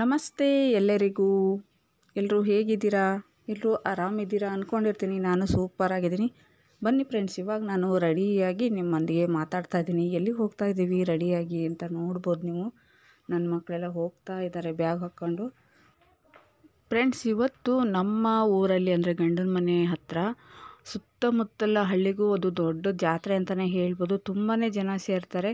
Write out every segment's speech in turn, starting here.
ನಮಸ್ತೆ ಎಲ್ಲರಿಗೂ ಎಲ್ಲರೂ ಹೇಗಿದ್ದೀರಾ ಎಲ್ಲರೂ ಆರಾಮಿದ್ದೀರಾ ಅಂದ್ಕೊಂಡಿರ್ತೀನಿ ನಾನು ಸೂಪರಾಗಿದ್ದೀನಿ ಬನ್ನಿ ಫ್ರೆಂಡ್ಸ್ ಇವಾಗ ನಾನು ರೆಡಿಯಾಗಿ ನಿಮ್ಮೊಂದಿಗೆ ಮಾತಾಡ್ತಾ ಇದ್ದೀನಿ ಎಲ್ಲಿಗೆ ಹೋಗ್ತಾ ಇದ್ದೀವಿ ರೆಡಿಯಾಗಿ ಅಂತ ನೋಡ್ಬೋದು ನೀವು ನನ್ನ ಮಕ್ಕಳೆಲ್ಲ ಹೋಗ್ತಾ ಇದ್ದಾರೆ ಬ್ಯಾಗ್ ಹಾಕ್ಕೊಂಡು ಫ್ರೆಂಡ್ಸ್ ಇವತ್ತು ನಮ್ಮ ಊರಲ್ಲಿ ಅಂದರೆ ಗಂಡನ ಮನೆ ಹತ್ತಿರ ಸುತ್ತಮುತ್ತಲ ಹಳ್ಳಿಗೂ ಅದು ದೊಡ್ಡ ಜಾತ್ರೆ ಅಂತಲೇ ಹೇಳ್ಬೋದು ತುಂಬಾ ಜನ ಸೇರ್ತಾರೆ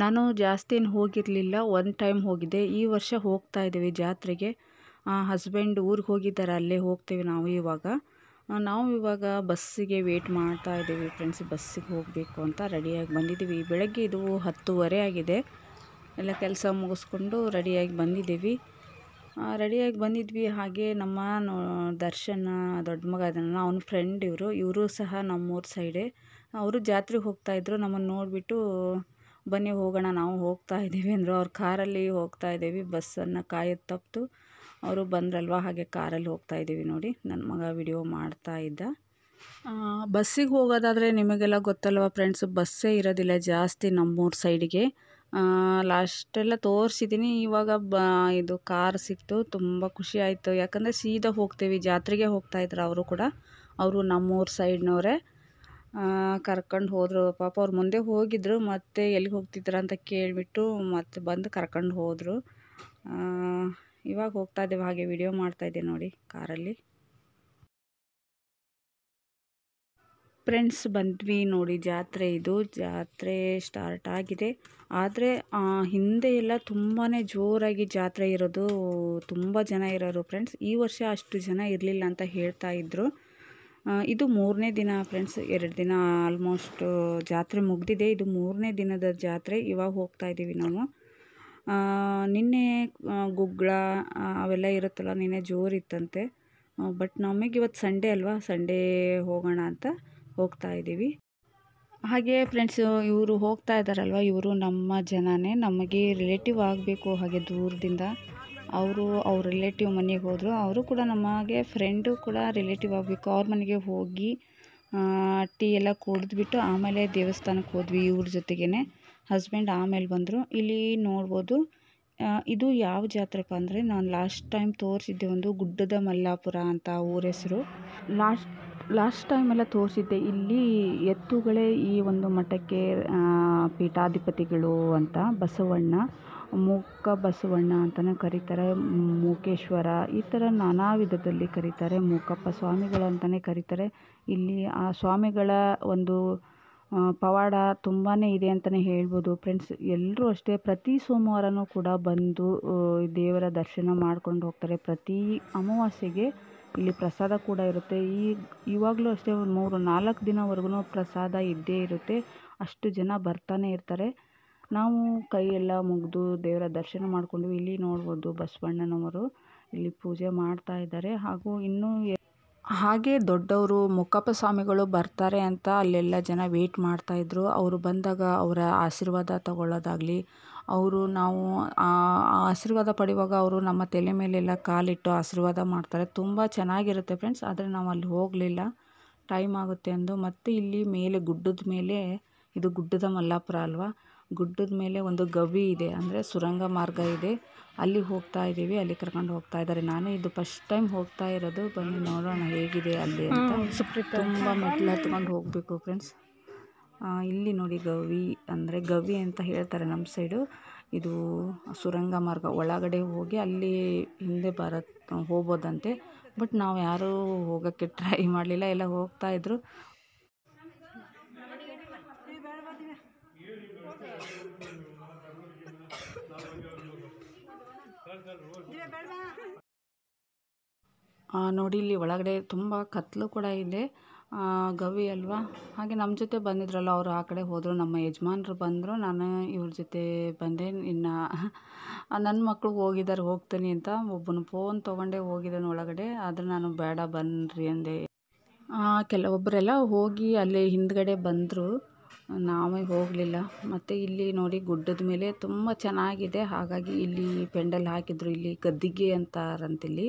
ನಾನು ಜಾಸ್ತಿ ಏನು ಹೋಗಿರಲಿಲ್ಲ ಒಂದು ಟೈಮ್ ಹೋಗಿದ್ದೆ ಈ ವರ್ಷ ಹೋಗ್ತಾ ಇದ್ದೀವಿ ಜಾತ್ರೆಗೆ ಹಸ್ಬೆಂಡ್ ಊರಿಗೆ ಹೋಗಿದ್ದಾರೆ ಅಲ್ಲೇ ಹೋಗ್ತೀವಿ ನಾವು ಇವಾಗ ನಾವು ಇವಾಗ ಬಸ್ಸಿಗೆ ವೇಟ್ ಮಾಡ್ತಾ ಇದ್ದೀವಿ ಫ್ರೆಂಡ್ಸ್ ಬಸ್ಸಿಗೆ ಹೋಗಬೇಕು ಅಂತ ರೆಡಿಯಾಗಿ ಬಂದಿದ್ದೀವಿ ಬೆಳಗ್ಗೆ ಇದು ಹತ್ತುವರೆ ಆಗಿದೆ ಎಲ್ಲ ಕೆಲಸ ಮುಗಿಸ್ಕೊಂಡು ರೆಡಿಯಾಗಿ ಬಂದಿದ್ದೀವಿ ರೆಡಿಯಾಗಿ ಬಂದಿದ್ವಿ ಹಾಗೆ ನಮ್ಮ ದರ್ಶನ ದೊಡ್ಡ ಮಗ ಇದನ್ನ ಅವನ ಫ್ರೆಂಡ್ ಇವರು ಇವರು ಸಹ ನಮ್ಮೂರ ಸೈಡೆ ಅವರು ಜಾತ್ರೆಗೆ ಹೋಗ್ತಾಯಿದ್ರು ನಮ್ಮನ್ನು ನೋಡಿಬಿಟ್ಟು ಬನ್ನಿ ಹೋಗೋಣ ನಾವು ಹೋಗ್ತಾ ಇದ್ದೀವಿ ಅಂದರು ಅವ್ರು ಕಾರಲ್ಲಿ ಹೋಗ್ತಾ ಇದ್ದೀವಿ ಬಸ್ಸನ್ನು ಕಾಯೋದು ತಪ್ಪಿತು ಅವರು ಬಂದ್ರಲ್ವ ಹಾಗೆ ಕಾರಲ್ಲಿ ಹೋಗ್ತಾ ಇದ್ದೀವಿ ನೋಡಿ ನನ್ನ ಮಗ ವಿಡಿಯೋ ಮಾಡ್ತಾ ಇದ್ದ ಬಸ್ಸಿಗೆ ಹೋಗೋದಾದರೆ ನಿಮಗೆಲ್ಲ ಗೊತ್ತಲ್ವ ಫ್ರೆಂಡ್ಸು ಬಸ್ಸೇ ಇರೋದಿಲ್ಲ ಜಾಸ್ತಿ ನಮ್ಮೂರ ಸೈಡಿಗೆ ಲಾಸ್ಟೆಲ್ಲ ತೋರಿಸಿದ್ದೀನಿ ಇವಾಗ ಬ ಇದು ಕಾರ್ ಸಿಕ್ತು ತುಂಬ ಖುಷಿ ಆಯಿತು ಯಾಕಂದರೆ ಸೀದಾ ಹೋಗ್ತೀವಿ ಜಾತ್ರೆಗೆ ಹೋಗ್ತಾಯಿದ್ರು ಅವರು ಕೂಡ ಅವರು ನಮ್ಮೂರ ಸೈಡ್ನವರೇ ಕರ್ಕೊಂಡು ಹೋದರು ಪಾಪ ಅವ್ರು ಮುಂದೆ ಹೋಗಿದ್ದರು ಮತ್ತೆ ಎಲ್ಲಿಗೆ ಹೋಗ್ತಿದ್ರು ಅಂತ ಕೇಳಿಬಿಟ್ಟು ಮತ್ತೆ ಬಂದು ಕರ್ಕೊಂಡು ಹೋದರು ಇವಾಗ ಹೋಗ್ತಾ ಇದ್ದೇವೆ ಹಾಗೆ ವಿಡಿಯೋ ಮಾಡ್ತಾ ಇದ್ದೆ ನೋಡಿ ಕಾರಲ್ಲಿ ಫ್ರೆಂಡ್ಸ್ ಬಂದ್ವಿ ನೋಡಿ ಜಾತ್ರೆ ಇದು ಜಾತ್ರೆ ಸ್ಟಾರ್ಟ್ ಆಗಿದೆ ಆದರೆ ಹಿಂದೆ ಎಲ್ಲ ತುಂಬಾ ಜೋರಾಗಿ ಜಾತ್ರೆ ಇರೋದು ತುಂಬ ಜನ ಇರೋರು ಫ್ರೆಂಡ್ಸ್ ಈ ವರ್ಷ ಅಷ್ಟು ಜನ ಇರಲಿಲ್ಲ ಅಂತ ಹೇಳ್ತಾ ಇದ್ದರು ಇದು ಮೂರನೇ ದಿನ ಫ್ರೆಂಡ್ಸ್ ಎರಡು ದಿನ ಆಲ್ಮೋಸ್ಟ್ ಜಾತ್ರೆ ಮುಗಿದಿದೆ ಇದು ಮೂರನೇ ದಿನದ ಜಾತ್ರೆ ಇವಾಗ ಹೋಗ್ತಾ ಇದ್ದೀವಿ ನಾವು ನಿನ್ನೆ ಗುಗ್ಗಳ ಅವೆಲ್ಲ ಇರುತ್ತಲ್ಲ ನಿನ್ನೆ ಜೋರು ಇತ್ತಂತೆ ಬಟ್ ನಮಗೆ ಇವತ್ತು ಸಂಡೇ ಅಲ್ವಾ ಸಂಡೇ ಹೋಗೋಣ ಅಂತ ಹೋಗ್ತಾ ಇದ್ದೀವಿ ಹಾಗೆ ಫ್ರೆಂಡ್ಸ್ ಇವರು ಹೋಗ್ತಾ ಇದ್ದಾರಲ್ವ ಇವರು ನಮ್ಮ ಜನನೇ ನಮಗೆ ರಿಲೇಟಿವ್ ಆಗಬೇಕು ಹಾಗೆ ದೂರದಿಂದ ಅವರು ಅವ್ರ ರಿಲೇಟಿವ್ ಮನೆಗೆ ಹೋದರು ಅವರು ಕೂಡ ನಮಗೆ ಫ್ರೆಂಡು ಕೂಡ ರಿಲೇಟಿವ್ ಆಗಬೇಕು ಅವ್ರ ಮನೆಗೆ ಹೋಗಿ ಟೀ ಎಲ್ಲ ಕುಡಿದ್ಬಿಟ್ಟು ಆಮೇಲೆ ದೇವಸ್ಥಾನಕ್ಕೆ ಹೋದ್ವಿ ಇವ್ರ ಜೊತೆಗೇ ಹಸ್ಬೆಂಡ್ ಆಮೇಲೆ ಬಂದರು ಇಲ್ಲಿ ನೋಡ್ಬೋದು ಇದು ಯಾವ ಜಾತ್ರೆಪ್ಪ ಅಂದರೆ ನಾನು ಲಾಸ್ಟ್ ಟೈಮ್ ತೋರಿಸಿದ್ದೆ ಒಂದು ಗುಡ್ಡದ ಮಲ್ಲಾಪುರ ಅಂತ ಊರ ಹೆಸರು ಲಾಸ್ಟ್ ಲಾಸ್ಟ್ ಟೈಮೆಲ್ಲ ತೋರಿಸಿದ್ದೆ ಇಲ್ಲಿ ಎತ್ತುಗಳೇ ಈ ಒಂದು ಮಠಕ್ಕೆ ಪೀಠಾಧಿಪತಿಗಳು ಅಂತ ಬಸವಣ್ಣ ಮೂಕ ಬಸವಣ್ಣ ಅಂತಲೂ ಕರೀತಾರೆ ಮೂಕೇಶ್ವರ ಈ ಥರ ನಾನಾ ವಿಧದಲ್ಲಿ ಕರೀತಾರೆ ಮೂಕಪ್ಪ ಸ್ವಾಮಿಗಳು ಅಂತಲೇ ಕರೀತಾರೆ ಇಲ್ಲಿ ಆ ಸ್ವಾಮಿಗಳ ಒಂದು ಪವಾಡ ತುಂಬಾ ಇದೆ ಅಂತಲೇ ಹೇಳ್ಬೋದು ಫ್ರೆಂಡ್ಸ್ ಎಲ್ಲರೂ ಅಷ್ಟೇ ಪ್ರತಿ ಸೋಮವಾರವೂ ಕೂಡ ಬಂದು ದೇವರ ದರ್ಶನ ಮಾಡ್ಕೊಂಡು ಹೋಗ್ತಾರೆ ಪ್ರತಿ ಅಮಾವಾಸ್ಯೆಗೆ ಇಲ್ಲಿ ಪ್ರಸಾದ ಕೂಡ ಇರುತ್ತೆ ಈ ಇವಾಗಲೂ ಅಷ್ಟೇ ಒಂದು ಮೂರು ನಾಲ್ಕು ದಿನವರೆಗೂ ಪ್ರಸಾದ ಇದ್ದೇ ಇರುತ್ತೆ ಅಷ್ಟು ಜನ ಬರ್ತಾನೆ ಇರ್ತಾರೆ ನಾವು ಕೈ ಮುಗಿದು ದೇವರ ದರ್ಶನ ಮಾಡಿಕೊಂಡು ಇಲ್ಲಿ ನೋಡ್ಬೋದು ಬಸವಣ್ಣನವರು ಇಲ್ಲಿ ಪೂಜೆ ಮಾಡ್ತಾ ಇದ್ದಾರೆ ಹಾಗೂ ಇನ್ನೂ ಹಾಗೆ ದೊಡ್ಡವರು ಮುಕ್ಕಪ್ಪ ಸ್ವಾಮಿಗಳು ಬರ್ತಾರೆ ಅಂತ ಅಲ್ಲೆಲ್ಲ ಜನ ವೇಟ್ ಮಾಡ್ತಾಯಿದ್ರು ಅವರು ಬಂದಾಗ ಅವರ ಆಶೀರ್ವಾದ ತಗೊಳ್ಳೋದಾಗಲಿ ಅವರು ನಾವು ಆಶೀರ್ವಾದ ಪಡೆಯುವಾಗ ಅವರು ನಮ್ಮ ತಲೆ ಮೇಲೆಲ್ಲ ಕಾಲಿಟ್ಟು ಆಶೀರ್ವಾದ ಮಾಡ್ತಾರೆ ತುಂಬ ಚೆನ್ನಾಗಿರುತ್ತೆ ಫ್ರೆಂಡ್ಸ್ ಆದರೆ ನಾವು ಅಲ್ಲಿ ಹೋಗಲಿಲ್ಲ ಟೈಮ್ ಆಗುತ್ತೆ ಅಂದು ಮತ್ತು ಇಲ್ಲಿ ಮೇಲೆ ಗುಡ್ಡದ ಮೇಲೆ ಇದು ಗುಡ್ಡದ ಮಲ್ಲಾಪುರ ಅಲ್ವಾ ಗುಡ್ಡದ ಮೇಲೆ ಒಂದು ಗವಿ ಇದೆ ಅಂದರೆ ಸುರಂಗ ಮಾರ್ಗ ಇದೆ ಅಲ್ಲಿ ಹೋಗ್ತಾ ಇದ್ದೀವಿ ಅಲ್ಲಿ ಕರ್ಕೊಂಡು ಹೋಗ್ತಾ ಇದ್ದಾರೆ ನಾನು ಇದು ಫಸ್ಟ್ ಟೈಮ್ ಹೋಗ್ತಾ ಇರೋದು ಬನ್ನಿ ನೋಡೋಣ ಹೇಗಿದೆ ಅಲ್ಲಿ ಅಂತ ತುಂಬ ಮೆಟ್ಲು ಹತ್ಕೊಂಡು ಹೋಗಬೇಕು ಫ್ರೆಂಡ್ಸ್ ಇಲ್ಲಿ ನೋಡಿ ಗವಿ ಅಂದರೆ ಗವಿ ಅಂತ ಹೇಳ್ತಾರೆ ನಮ್ಮ ಸೈಡು ಇದು ಸುರಂಗ ಮಾರ್ಗ ಒಳಗಡೆ ಹೋಗಿ ಅಲ್ಲಿ ಹಿಂದೆ ಬರ ಹೋಗ್ಬೋದಂತೆ ಬಟ್ ನಾವು ಯಾರೂ ಹೋಗೋಕ್ಕೆ ಟ್ರೈ ಮಾಡಲಿಲ್ಲ ಎಲ್ಲ ಹೋಗ್ತಾಯಿದ್ರು ನೋಡಿ ಇಲ್ಲಿ ಒಳಗಡೆ ತುಂಬ ಕತ್ಲು ಕೂಡ ಇದೆ ಗವಿ ಅಲ್ವಾ ಹಾಗೆ ನಮ್ಮ ಜೊತೆ ಬಂದಿದ್ರಲ್ಲ ಅವರು ಆ ಕಡೆ ಹೋದರು ನಮ್ಮ ಯಜಮಾನ್ರು ಬಂದರು ನಾನು ಇವ್ರ ಜೊತೆ ಬಂದೆ ಇನ್ನು ನನ್ನ ಮಕ್ಕಳು ಹೋಗಿದ್ದಾರೆ ಹೋಗ್ತೀನಿ ಅಂತ ಒಬ್ಬನು ಫೋನ್ ತೊಗೊಂಡೇ ಹೋಗಿದ್ದಾನೆ ಒಳಗಡೆ ಆದರೆ ನಾನು ಬೇಡ ಬನ್ನಿರಿ ಅಂದೆ ಕೆಲವೊಬ್ಬರೆಲ್ಲ ಹೋಗಿ ಅಲ್ಲಿ ಹಿಂದ್ಗಡೆ ಬಂದರು ನಾವೇ ಹೋಗಲಿಲ್ಲ ಮತ್ತು ಇಲ್ಲಿ ನೋಡಿ ಗುಡ್ಡದ ಮೇಲೆ ತುಂಬ ಚೆನ್ನಾಗಿದೆ ಹಾಗಾಗಿ ಇಲ್ಲಿ ಪೆಂಡಲ್ ಹಾಕಿದರು ಇಲ್ಲಿ ಗದ್ದಿಗೆ ಅಂತಾರಂತೆ ಇಲ್ಲಿ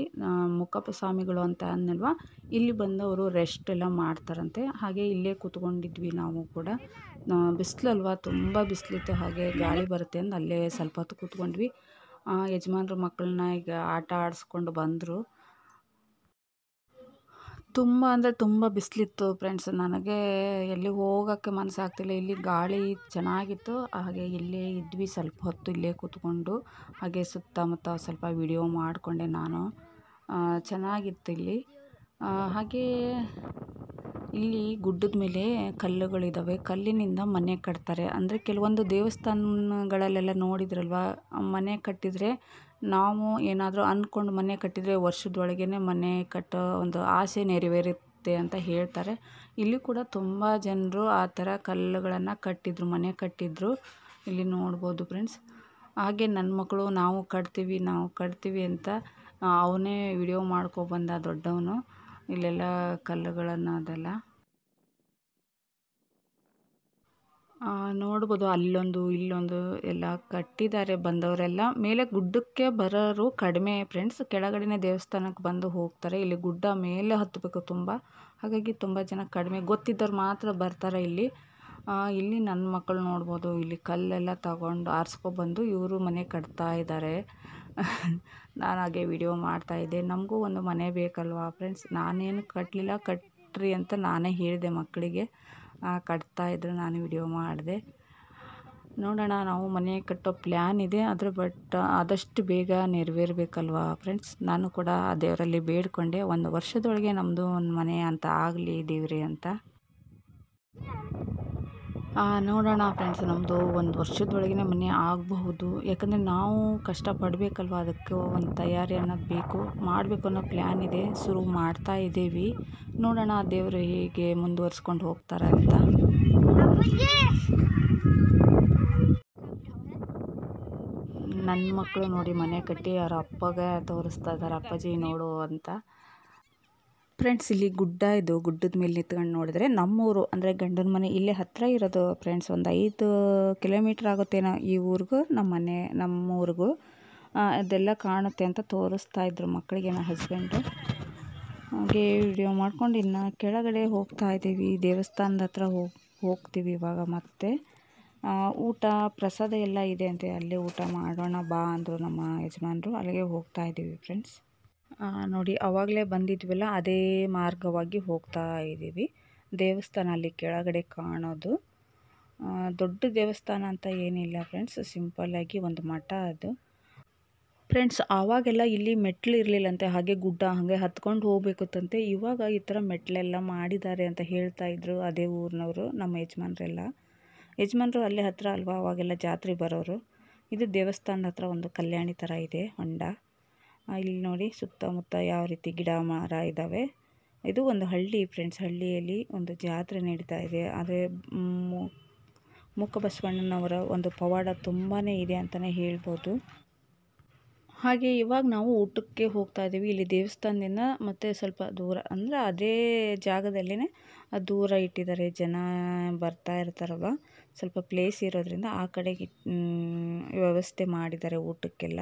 ಮುಕ್ಕಪ್ಪ ಸ್ವಾಮಿಗಳು ಅಂತ ಅಂದಲ್ವಾ ಇಲ್ಲಿ ಬಂದವರು ರೆಸ್ಟ್ ಎಲ್ಲ ಮಾಡ್ತಾರಂತೆ ಹಾಗೆ ಇಲ್ಲೇ ಕೂತ್ಕೊಂಡಿದ್ವಿ ನಾವು ಕೂಡ ಬಿಸಿಲಲ್ವಾ ತುಂಬ ಬಿಸಿಲಿತ್ತು ಹಾಗೆ ಗಾಳಿ ಬರುತ್ತೆ ಅಂದು ಅಲ್ಲೇ ಸ್ವಲ್ಪ ಹೊತ್ತು ಕೂತ್ಕೊಂಡ್ವಿ ಯಜಮಾನ್ರು ಮಕ್ಕಳನ್ನ ಈಗ ಆಟ ಆಡಿಸ್ಕೊಂಡು ಬಂದರು ತುಂಬ ಅಂದರೆ ತುಂಬ ಬಿಸಿಲಿತ್ತು ಫ್ರೆಂಡ್ಸ್ ನನಗೆ ಎಲ್ಲಿ ಹೋಗೋಕ್ಕೆ ಮನಸ್ಸಾಗ್ತಿಲ್ಲ ಇಲ್ಲಿ ಗಾಳಿ ಚೆನ್ನಾಗಿತ್ತು ಹಾಗೆ ಇಲ್ಲೇ ಇದ್ವಿ ಸ್ವಲ್ಪ ಹೊತ್ತು ಇಲ್ಲೇ ಕೂತ್ಕೊಂಡು ಹಾಗೆ ಸುತ್ತಮುತ್ತ ಸ್ವಲ್ಪ ವಿಡಿಯೋ ಮಾಡಿಕೊಂಡೆ ನಾನು ಚೆನ್ನಾಗಿತ್ತು ಇಲ್ಲಿ ಹಾಗೆ ಇಲ್ಲಿ ಗುಡ್ಡದ ಮೇಲೆ ಕಲ್ಲುಗಳಿದ್ದಾವೆ ಕಲ್ಲಿನಿಂದ ಮನೆ ಕಟ್ತಾರೆ ಅಂದರೆ ಕೆಲವೊಂದು ದೇವಸ್ಥಾನಗಳಲ್ಲೆಲ್ಲ ನೋಡಿದ್ರಲ್ವ ಮನೆ ಕಟ್ಟಿದರೆ ನಾವು ಏನಾದರೂ ಅಂದ್ಕೊಂಡು ಮನೆ ಕಟ್ಟಿದರೆ ವರ್ಷದೊಳಗೇ ಮನೆ ಕಟ್ಟೋ ಒಂದು ಆಸೆ ನೆರವೇರುತ್ತೆ ಅಂತ ಹೇಳ್ತಾರೆ ಇಲ್ಲಿ ಕೂಡ ತುಂಬ ಜನರು ಆ ಥರ ಕಲ್ಲುಗಳನ್ನು ಕಟ್ಟಿದರು ಮನೆ ಕಟ್ಟಿದರು ಇಲ್ಲಿ ನೋಡ್ಬೋದು ಫ್ರೆಂಡ್ಸ್ ಹಾಗೆ ನನ್ನ ಮಕ್ಕಳು ನಾವು ಕಟ್ತೀವಿ ನಾವು ಕಟ್ತೀವಿ ಅಂತ ಅವನೇ ವಿಡಿಯೋ ಮಾಡ್ಕೊಬಂದ ದೊಡ್ಡವನು ಇಲ್ಲೆಲ್ಲ ಕಲ್ಲುಗಳನ್ನು ಅದೆಲ್ಲ ನೋಡ್ಬೋದು ಅಲ್ಲೊಂದು ಇಲ್ಲೊಂದು ಎಲ್ಲ ಕಟ್ಟಿದ್ದಾರೆ ಬಂದವರೆಲ್ಲ ಮೇಲೆ ಗುಡ್ಡಕ್ಕೆ ಬರೋರು ಕಡಿಮೆ ಫ್ರೆಂಡ್ಸ್ ಕೆಳಗಡೆನೇ ದೇವಸ್ಥಾನಕ್ಕೆ ಬಂದು ಹೋಗ್ತಾರೆ ಇಲ್ಲಿ ಗುಡ್ಡ ಮೇಲೆ ಹತ್ತಬೇಕು ತುಂಬ ಹಾಗಾಗಿ ತುಂಬ ಜನ ಕಡಿಮೆ ಗೊತ್ತಿದ್ದವ್ರು ಮಾತ್ರ ಬರ್ತಾರೆ ಇಲ್ಲಿ ಇಲ್ಲಿ ನನ್ನ ಮಕ್ಕಳು ನೋಡ್ಬೋದು ಇಲ್ಲಿ ಕಲ್ಲೆಲ್ಲ ತಗೊಂಡು ಆರಿಸ್ಕೊಬಂದು ಇವರು ಮನೆ ಕಟ್ತಾ ಇದ್ದಾರೆ ನಾನು ಹಾಗೆ ವಿಡಿಯೋ ಮಾಡ್ತಾಯಿದ್ದೆ ನಮಗೂ ಒಂದು ಮನೆ ಬೇಕಲ್ವಾ ಫ್ರೆಂಡ್ಸ್ ನಾನೇನು ಕಟ್ಟಲಿಲ್ಲ ಕಟ್ಟ್ರಿ ಅಂತ ನಾನೇ ಹೇಳಿದೆ ಮಕ್ಕಳಿಗೆ ಕಟ್ತಾ ಇದ್ದರು ನಾನು ವಿಡಿಯೋ ಮಾಡಿದೆ ನೋಡೋಣ ನಾವು ಮನೆ ಕಟ್ಟೋ ಪ್ಲ್ಯಾನ್ ಇದೆ ಆದರೆ ಬಟ್ ಆದಷ್ಟು ಬೇಗ ನೆರವೇರಬೇಕಲ್ವಾ ಫ್ರೆಂಡ್ಸ್ ನಾನು ಕೂಡ ಆ ದೇವರಲ್ಲಿ ಬೇಡಿಕೊಂಡೆ ಒಂದು ವರ್ಷದೊಳಗೆ ನಮ್ಮದು ಒಂದು ಮನೆ ಅಂತ ಆಗಲಿ ದೇವ್ರಿ ಅಂತ ನೋಡೋಣ ಫ್ರೆಂಡ್ಸ್ ನಮ್ಮದು ಒಂದು ವರ್ಷದೊಳಗಿನ ಮನೆ ಆಗಬಹುದು ಯಾಕಂದರೆ ನಾವು ಕಷ್ಟಪಡಬೇಕಲ್ವಾ ಅದಕ್ಕೆ ಒಂದು ತಯಾರಿ ಅನ್ನೋದು ಬೇಕು ಮಾಡಬೇಕು ಅನ್ನೋ ಪ್ಲ್ಯಾನ್ ಇದೆ ಶುರು ಮಾಡ್ತಾ ಇದ್ದೀವಿ ನೋಡೋಣ ದೇವರು ಹೇಗೆ ಮುಂದುವರ್ಸ್ಕೊಂಡು ಹೋಗ್ತಾರೆ ಅಂತ ನನ್ನ ಮಕ್ಕಳು ನೋಡಿ ಮನೆ ಕಟ್ಟಿ ಅವ್ರ ಅಪ್ಪಗೆ ತೋರಿಸ್ತಾ ಇದ್ದಾರೆ ಅಪ್ಪಾಜಿ ನೋಡು ಅಂತ ಫ್ರೆಂಡ್ಸ್ ಇಲ್ಲಿ ಗುಡ್ಡ ಇದು ಗುಡ್ಡದ ಮೇಲೆ ನಿಂತ್ಕೊಂಡು ನೋಡಿದ್ರೆ ನಮ್ಮೂರು ಅಂದರೆ ಗಂಡನ ಮನೆ ಇಲ್ಲೇ ಹತ್ತಿರ ಇರೋದು ಫ್ರೆಂಡ್ಸ್ ಒಂದು ಐದು ಕಿಲೋಮೀಟ್ರ್ ಆಗುತ್ತೇನೋ ಈ ಊರಿಗೂ ನಮ್ಮ ಮನೆ ನಮ್ಮ ಅದೆಲ್ಲ ಕಾಣುತ್ತೆ ಅಂತ ತೋರಿಸ್ತಾ ಇದ್ರು ಮಕ್ಕಳಿಗೆ ನಮ್ಮ ಹಸ್ಬೆಂಡು ಹಾಗೆ ವಿಡಿಯೋ ಮಾಡ್ಕೊಂಡು ಇನ್ನು ಕೆಳಗಡೆ ಹೋಗ್ತಾ ಇದ್ದೀವಿ ದೇವಸ್ಥಾನದ ಹತ್ರ ಹೋಗಿ ಹೋಗ್ತೀವಿ ಇವಾಗ ಮತ್ತೆ ಊಟ ಪ್ರಸಾದ ಎಲ್ಲ ಇದೆ ಅಂತೆ ಅಲ್ಲೇ ಊಟ ಮಾಡೋಣ ಬಾ ಅಂದರು ನಮ್ಮ ಯಜಮಾನರು ಅಲ್ಲಿಗೆ ಹೋಗ್ತಾ ಇದ್ದೀವಿ ಫ್ರೆಂಡ್ಸ್ ನೋಡಿ ಅವಾಗಲೇ ಬಂದಿದ್ವಲ್ಲ ಅದೇ ಮಾರ್ಗವಾಗಿ ಹೋಗ್ತಾ ಇದ್ದೀವಿ ದೇವಸ್ಥಾನ ಅಲ್ಲಿ ಕೆಳಗಡೆ ಕಾಣೋದು ದೊಡ್ಡ ದೇವಸ್ಥಾನ ಅಂತ ಏನಿಲ್ಲ ಫ್ರೆಂಡ್ಸ್ ಸಿಂಪಲ್ಲಾಗಿ ಒಂದು ಮಠ ಅದು ಫ್ರೆಂಡ್ಸ್ ಆವಾಗೆಲ್ಲ ಇಲ್ಲಿ ಮೆಟ್ಲು ಇರಲಿಲ್ಲಂತೆ ಹಾಗೆ ಗುಡ್ಡ ಹಾಗೆ ಹತ್ಕೊಂಡು ಹೋಗ್ಬೇಕಂತೆ ಇವಾಗ ಈ ಥರ ಮೆಟ್ಲೆಲ್ಲ ಮಾಡಿದ್ದಾರೆ ಅಂತ ಹೇಳ್ತಾ ಇದ್ರು ಅದೇ ಊರಿನವರು ನಮ್ಮ ಯಜಮಾನ್ರೆಲ್ಲ ಯಜಮಾನ್ರು ಅಲ್ಲೇ ಹತ್ರ ಅಲ್ವಾ ಅವಾಗೆಲ್ಲ ಜಾತ್ರೆ ಬರೋರು ಇದು ದೇವಸ್ಥಾನದ ಹತ್ರ ಒಂದು ಕಲ್ಯಾಣಿ ಥರ ಇದೆ ಹೊಂಡ ಇಲ್ಲಿ ನೋಡಿ ಸುತ್ತಮುತ್ತ ಯಾವ ರೀತಿ ಗಿಡ ಮರ ಇದ್ದಾವೆ ಇದು ಒಂದು ಹಳ್ಳಿ ಫ್ರೆಂಡ್ಸ್ ಹಳ್ಳಿಯಲ್ಲಿ ಒಂದು ಜಾತ್ರೆ ನಡೀತಾ ಇದೆ ಆದರೆ ಮೂಕಬಸವಣ್ಣನವರ ಒಂದು ಪವಾಡ ತುಂಬಾ ಇದೆ ಅಂತಲೇ ಹೇಳ್ಬೋದು ಹಾಗೆ ಇವಾಗ ನಾವು ಊಟಕ್ಕೆ ಹೋಗ್ತಾ ಇದ್ದೀವಿ ಇಲ್ಲಿ ದೇವಸ್ಥಾನದಿಂದ ಮತ್ತು ಸ್ವಲ್ಪ ದೂರ ಅಂದರೆ ಅದೇ ಜಾಗದಲ್ಲೇ ದೂರ ಇಟ್ಟಿದ್ದಾರೆ ಜನ ಬರ್ತಾ ಇರ್ತಾರಲ್ವ ಸ್ವಲ್ಪ ಪ್ಲೇಸ್ ಇರೋದರಿಂದ ಆ ಕಡೆಗೆ ವ್ಯವಸ್ಥೆ ಮಾಡಿದ್ದಾರೆ ಊಟಕ್ಕೆಲ್ಲ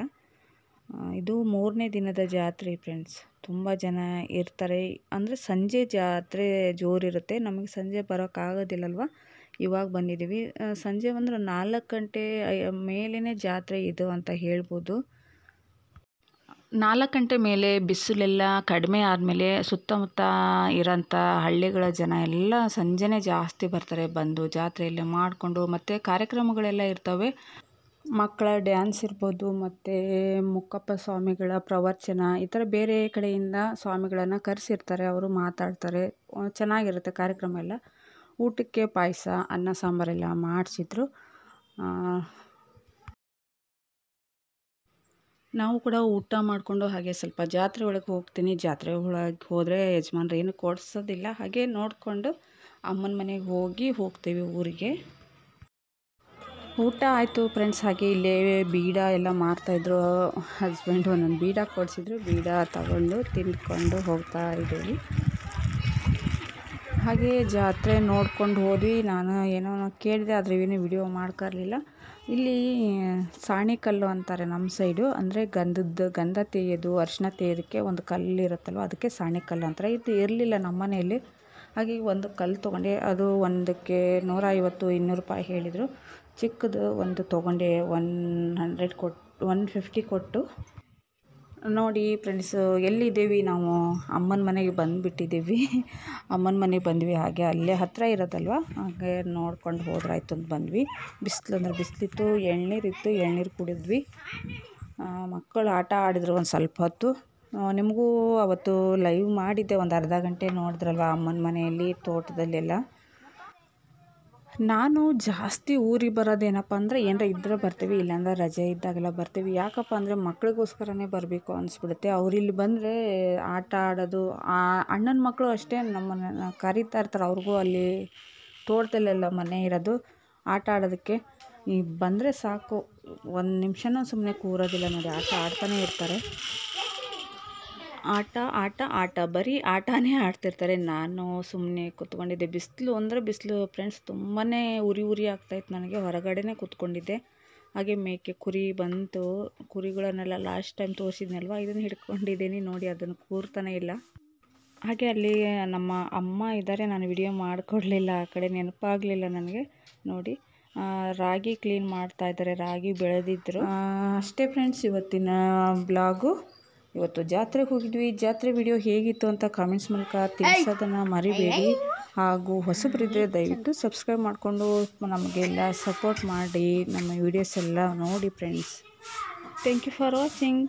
ಇದು ಮೂರನೇ ದಿನದ ಜಾತ್ರೆ ಫ್ರೆಂಡ್ಸ್ ತುಂಬ ಜನ ಇರ್ತಾರೆ ಅಂದರೆ ಸಂಜೆ ಜಾತ್ರೆ ಜೋರಿರುತ್ತೆ ನಮಗೆ ಸಂಜೆ ಬರೋಕ್ಕಾಗೋದಿಲ್ಲಲ್ವ ಇವಾಗ ಬಂದಿದ್ದೀವಿ ಸಂಜೆ ಬಂದರೆ ನಾಲ್ಕು ಗಂಟೆ ಮೇಲೇ ಜಾತ್ರೆ ಇದು ಅಂತ ಹೇಳ್ಬೋದು ನಾಲ್ಕು ಗಂಟೆ ಮೇಲೆ ಬಿಸಿಲೆಲ್ಲ ಕಡಿಮೆ ಆದಮೇಲೆ ಸುತ್ತಮುತ್ತ ಇರೋಂಥ ಹಳ್ಳಿಗಳ ಜನ ಎಲ್ಲ ಸಂಜೆನೇ ಜಾಸ್ತಿ ಬರ್ತಾರೆ ಬಂದು ಜಾತ್ರೆಯಲ್ಲಿ ಮಾಡಿಕೊಂಡು ಮತ್ತು ಕಾರ್ಯಕ್ರಮಗಳೆಲ್ಲ ಇರ್ತವೆ ಮಕ್ಕಳ ಡ್ಯಾನ್ಸ್ ಇರ್ಬೋದು ಮತ್ತು ಮುಕ್ಕಪ್ಪ ಸ್ವಾಮಿಗಳ ಪ್ರವಚನ ಈ ಥರ ಬೇರೆ ಕಡೆಯಿಂದ ಸ್ವಾಮಿಗಳನ್ನು ಕರೆಸಿರ್ತಾರೆ ಅವರು ಮಾತಾಡ್ತಾರೆ ಚೆನ್ನಾಗಿರುತ್ತೆ ಕಾರ್ಯಕ್ರಮ ಎಲ್ಲ ಊಟಕ್ಕೆ ಪಾಯಸ ಅನ್ನ ಸಾಂಬಾರೆಲ್ಲ ಮಾಡಿಸಿದ್ರು ನಾವು ಕೂಡ ಊಟ ಮಾಡಿಕೊಂಡು ಹಾಗೆ ಸ್ವಲ್ಪ ಜಾತ್ರೆ ಒಳಗೆ ಹೋಗ್ತೀನಿ ಜಾತ್ರೆ ಒಳಗೆ ಹೋದರೆ ಯಜಮಾನ್ರು ಏನು ಕೊಡಿಸೋದಿಲ್ಲ ಹಾಗೆ ನೋಡಿಕೊಂಡು ಅಮ್ಮನ ಮನೆಗೆ ಹೋಗಿ ಹೋಗ್ತೀವಿ ಊರಿಗೆ ಊಟ ಆಯಿತು ಫ್ರೆಂಡ್ಸ್ ಹಾಗೆ ಇಲ್ಲೇ ಬೀಡ ಎಲ್ಲ ಮಾರ್ತಾಯಿದ್ರು ಹಸ್ಬೆಂಡ್ ಒಂದೊಂದು ಬೀಡ ಕೊಡಿಸಿದ್ರು ಬೀಡ ತಗೊಂಡು ತಿಂದ್ಕೊಂಡು ಹೋಗ್ತಾ ಇದ್ದೀವಿ ಹಾಗೆ ಜಾತ್ರೆ ನೋಡ್ಕೊಂಡು ಹೋದ್ವಿ ನಾನು ಏನೋ ಕೇಳಿದೆ ಆದರೆ ಏನು ವಿಡಿಯೋ ಮಾಡ್ಕೊರ್ಲಿಲ್ಲ ಇಲ್ಲಿ ಸಾಣಿಕಲ್ಲು ಅಂತಾರೆ ನಮ್ಮ ಸೈಡು ಅಂದರೆ ಗಂಧದ್ದು ಗಂಧ ತೆಗೆಯೋದು ಅರಿಶಿನ ತೆಗೆಯೋದಕ್ಕೆ ಒಂದು ಕಲ್ಲು ಇರುತ್ತಲ್ವ ಅದಕ್ಕೆ ಸಾಣಿಕಲ್ಲು ಅಂತಾರೆ ಇದು ಇರಲಿಲ್ಲ ನಮ್ಮ ಮನೆಯಲ್ಲಿ ಹಾಗೆ ಒಂದು ಕಲ್ಲು ತೊಗೊಂಡೆ ಅದು ಒಂದಕ್ಕೆ ನೂರ ಐವತ್ತು ಇನ್ನೂರು ರೂಪಾಯಿ ಹೇಳಿದರು ಚಿಕ್ಕದು ಒಂದು ತೊಗೊಂಡೆ ಒನ್ ಹಂಡ್ರೆಡ್ ಕೊಟ್ಟು ಒನ್ ಫಿಫ್ಟಿ ಕೊಟ್ಟು ನೋಡಿ ಫ್ರೆಂಡ್ಸು ಎಲ್ಲಿದ್ದೀವಿ ನಾವು ಅಮ್ಮನ ಮನೆಗೆ ಬಂದುಬಿಟ್ಟಿದ್ದೀವಿ ಅಮ್ಮನ ಮನೆಗೆ ಬಂದ್ವಿ ಹಾಗೆ ಅಲ್ಲೇ ಹತ್ತಿರ ಇರೋದಲ್ವ ಹಾಗೆ ನೋಡ್ಕೊಂಡು ಹೋದ್ರಾಯ್ತು ಅಂತ ಬಂದ್ವಿ ಬಿಸಿಲು ಅಂದ್ರೆ ಬಿಸಿಲಿತ್ತು ಎಳ್ನೀರಿತ್ತು ಎಳ್ನೀರು ಕುಡಿದ್ವಿ ಮಕ್ಕಳು ಆಟ ಆಡಿದ್ರು ಒಂದು ಸ್ವಲ್ಪ ಹೊತ್ತು ನಿಮಗೂ ಅವತ್ತು ಲೈವ್ ಮಾಡಿದ್ದೆ ಒಂದು ಅರ್ಧ ಗಂಟೆ ನೋಡಿದ್ರಲ್ವ ಅಮ್ಮನ ಮನೆಯಲ್ಲಿ ತೋಟದಲ್ಲೆಲ್ಲ ನಾನು ಜಾಸ್ತಿ ಊರಿಗೆ ಬರೋದೇನಪ್ಪ ಅಂದರೆ ಏನರ ಇದ್ದರೆ ಬರ್ತೀವಿ ಇಲ್ಲಾಂದ್ರೆ ರಜೆ ಇದ್ದಾಗೆಲ್ಲ ಬರ್ತೀವಿ ಯಾಕಪ್ಪ ಅಂದರೆ ಮಕ್ಳಿಗೋಸ್ಕರನೇ ಬರಬೇಕು ಅನಿಸ್ಬಿಡುತ್ತೆ ಅವರಿಲ್ಲಿ ಬಂದರೆ ಆಟ ಆಡೋದು ಆ ಅಣ್ಣನ ಮಕ್ಕಳು ಅಷ್ಟೇ ನಮ್ಮನ್ನು ಕರೀತಾ ಇರ್ತಾರೆ ಅವ್ರಿಗೂ ಅಲ್ಲಿ ತೋಟದಲ್ಲೆಲ್ಲ ಮನೆ ಇರೋದು ಆಟ ಆಡೋದಕ್ಕೆ ಈ ಬಂದರೆ ಸಾಕು ಒಂದು ನಿಮಿಷನೂ ಸುಮ್ಮನೆ ಕೂರೋದಿಲ್ಲ ನೋಡಿ ಆಟ ಆಡ್ತಾನೇ ಇರ್ತಾರೆ ಆಟ ಆಟ ಆಟ ಬರೀ ಆಟನೇ ಆಡ್ತಿರ್ತಾರೆ ನಾನು ಸುಮ್ಮನೆ ಕೂತ್ಕೊಂಡಿದ್ದೆ ಬಿಸಿಲು ಅಂದರೆ ಬಿಸಿಲು ಫ್ರೆಂಡ್ಸ್ ತುಂಬಾ ಉರಿ ಉರಿ ಆಗ್ತಾಯಿತ್ತು ನನಗೆ ಹೊರಗಡೆನೇ ಕೂತ್ಕೊಂಡಿದ್ದೆ ಹಾಗೆ ಮೇಕೆ ಕುರಿ ಬಂತು ಕುರಿಗಳನ್ನೆಲ್ಲ ಲಾಸ್ಟ್ ಟೈಮ್ ತೋರಿಸಿದ್ನಲ್ವ ಇದನ್ನು ಹಿಡ್ಕೊಂಡಿದ್ದೀನಿ ನೋಡಿ ಅದನ್ನು ಕೂರ್ತಾನೆ ಇಲ್ಲ ಹಾಗೆ ಅಲ್ಲಿ ನಮ್ಮ ಅಮ್ಮ ಇದ್ದಾರೆ ನಾನು ವಿಡಿಯೋ ಮಾಡಿಕೊಡ್ಲಿಲ್ಲ ಆ ಕಡೆ ನೆನಪಾಗಲಿಲ್ಲ ನನಗೆ ನೋಡಿ ರಾಗಿ ಕ್ಲೀನ್ ಮಾಡ್ತಾ ಇದ್ದಾರೆ ರಾಗಿ ಬೆಳೆದಿದ್ದರು ಅಷ್ಟೇ ಫ್ರೆಂಡ್ಸ್ ಇವತ್ತಿನ ಬ್ಲಾಗು ಇವತ್ತು ಜಾತ್ರೆಗೆ ಹೋಗಿದ್ವಿ ಜಾತ್ರೆ ವಿಡಿಯೋ ಹೇಗಿತ್ತು ಅಂತ ಕಾಮೆಂಟ್ಸ್ ಮೂಲಕ ತಿಳಿಸೋದನ್ನು ಮರಿಬೇಡಿ ಹಾಗೂ ಹೊಸಬರಿದ್ರೆ ದಯವಿಟ್ಟು ಸಬ್ಸ್ಕ್ರೈಬ್ ಮಾಡಿಕೊಂಡು ನಮಗೆಲ್ಲ ಸಪೋರ್ಟ್ ಮಾಡಿ ನಮ್ಮ ವಿಡಿಯೋಸ್ ಎಲ್ಲ ನೋಡಿ friends thank you for watching